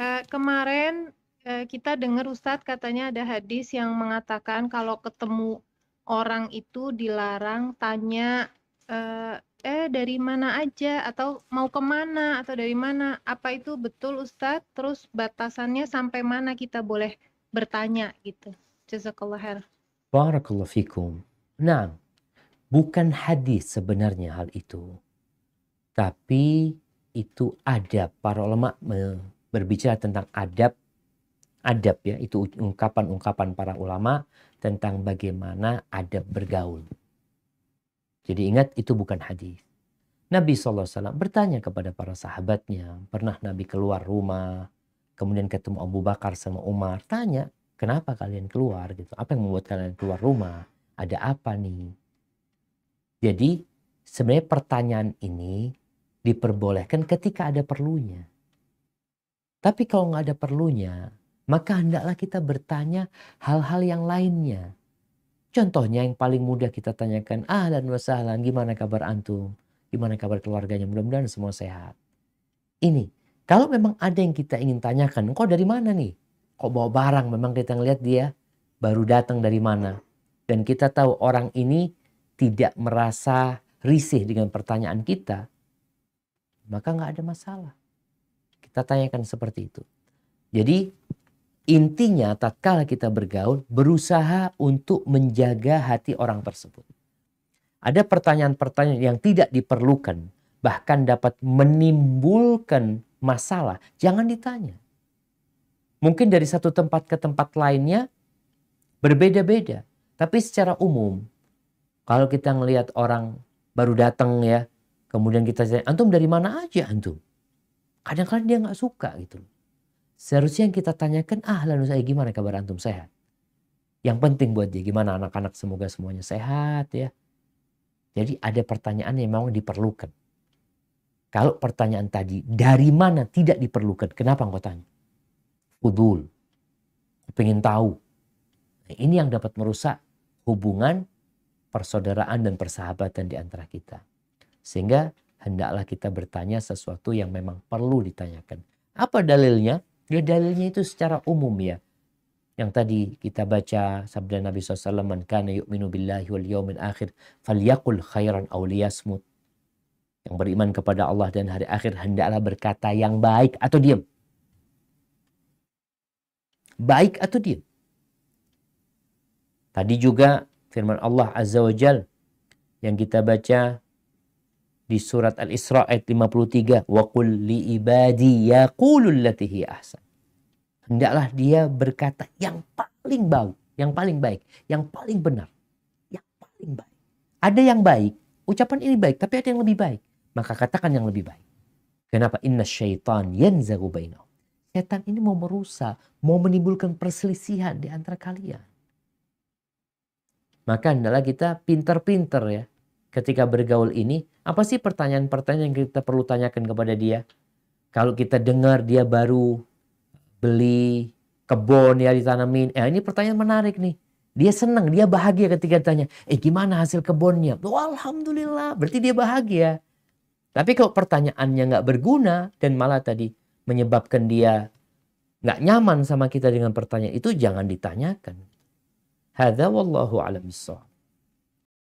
Eh, kemarin uh, kita dengar Ustadz katanya ada hadis yang mengatakan kalau ketemu orang itu dilarang tanya uh, eh dari mana aja atau mau kemana atau dari mana apa itu betul Ustadz terus batasannya sampai mana kita boleh bertanya gitu jazakallah khair Barakallahu fikum nah bukan hadis sebenarnya hal itu tapi itu ada para ulama berbicara tentang adab adab ya itu ungkapan-ungkapan para ulama tentang bagaimana adab bergaul. Jadi ingat itu bukan hadis. Nabi SAW bertanya kepada para sahabatnya, pernah Nabi keluar rumah, kemudian ketemu Abu Bakar sama Umar, tanya, kenapa kalian keluar gitu? Apa yang membuat kalian keluar rumah? Ada apa nih? Jadi sebenarnya pertanyaan ini diperbolehkan ketika ada perlunya. Tapi kalau nggak ada perlunya, maka hendaklah kita bertanya hal-hal yang lainnya. Contohnya yang paling mudah kita tanyakan, ah dan wasahlan, gimana kabar antum? Gimana kabar keluarganya? Mudah-mudahan semua sehat. Ini, kalau memang ada yang kita ingin tanyakan, kok dari mana nih? Kok bawa barang? Memang kita ngeliat dia baru datang dari mana? Dan kita tahu orang ini tidak merasa risih dengan pertanyaan kita, maka nggak ada masalah. Kita tanyakan seperti itu. Jadi intinya tatkala kita bergaul berusaha untuk menjaga hati orang tersebut. Ada pertanyaan-pertanyaan yang tidak diperlukan bahkan dapat menimbulkan masalah, jangan ditanya. Mungkin dari satu tempat ke tempat lainnya berbeda-beda, tapi secara umum kalau kita melihat orang baru datang ya, kemudian kita tanya, antum dari mana aja antum? Kadang-kadang dia nggak suka gitu Seharusnya yang kita tanyakan, ah lalu saya gimana kabar antum sehat? Yang penting buat dia gimana anak-anak semoga semuanya sehat ya. Jadi ada pertanyaan yang memang diperlukan. Kalau pertanyaan tadi dari mana tidak diperlukan, kenapa engkau tanya? Udul, pengen tahu. Nah, ini yang dapat merusak hubungan persaudaraan dan persahabatan di antara kita. Sehingga hendaklah kita bertanya sesuatu yang memang perlu ditanyakan. Apa dalilnya? Ya dalilnya itu secara umum ya. Yang tadi kita baca sabda Nabi SAW, Man kana yu'minu billahi wal yawmin akhir, falyakul khairan awliyasmut. Yang beriman kepada Allah dan hari akhir, hendaklah berkata yang baik atau diam. Baik atau diam. Tadi juga firman Allah Azza wa Jal yang kita baca di surat Al-Isra ayat 53 wa qul li ibadi yaqulul latihi ahsan hendaklah dia berkata yang paling bau yang paling baik yang paling benar yang paling baik ada yang baik ucapan ini baik tapi ada yang lebih baik maka katakan yang lebih baik kenapa inna syaitan yanzagu bainahum setan ini mau merusak mau menimbulkan perselisihan di antara kalian maka hendaklah kita pinter-pinter ya ketika bergaul ini, apa sih pertanyaan-pertanyaan yang kita perlu tanyakan kepada dia? Kalau kita dengar dia baru beli kebun ya ditanamin, eh ini pertanyaan menarik nih. Dia senang, dia bahagia ketika ditanya eh gimana hasil kebunnya? Oh, Alhamdulillah, berarti dia bahagia. Tapi kalau pertanyaannya nggak berguna dan malah tadi menyebabkan dia nggak nyaman sama kita dengan pertanyaan itu jangan ditanyakan. Hada wallahu alam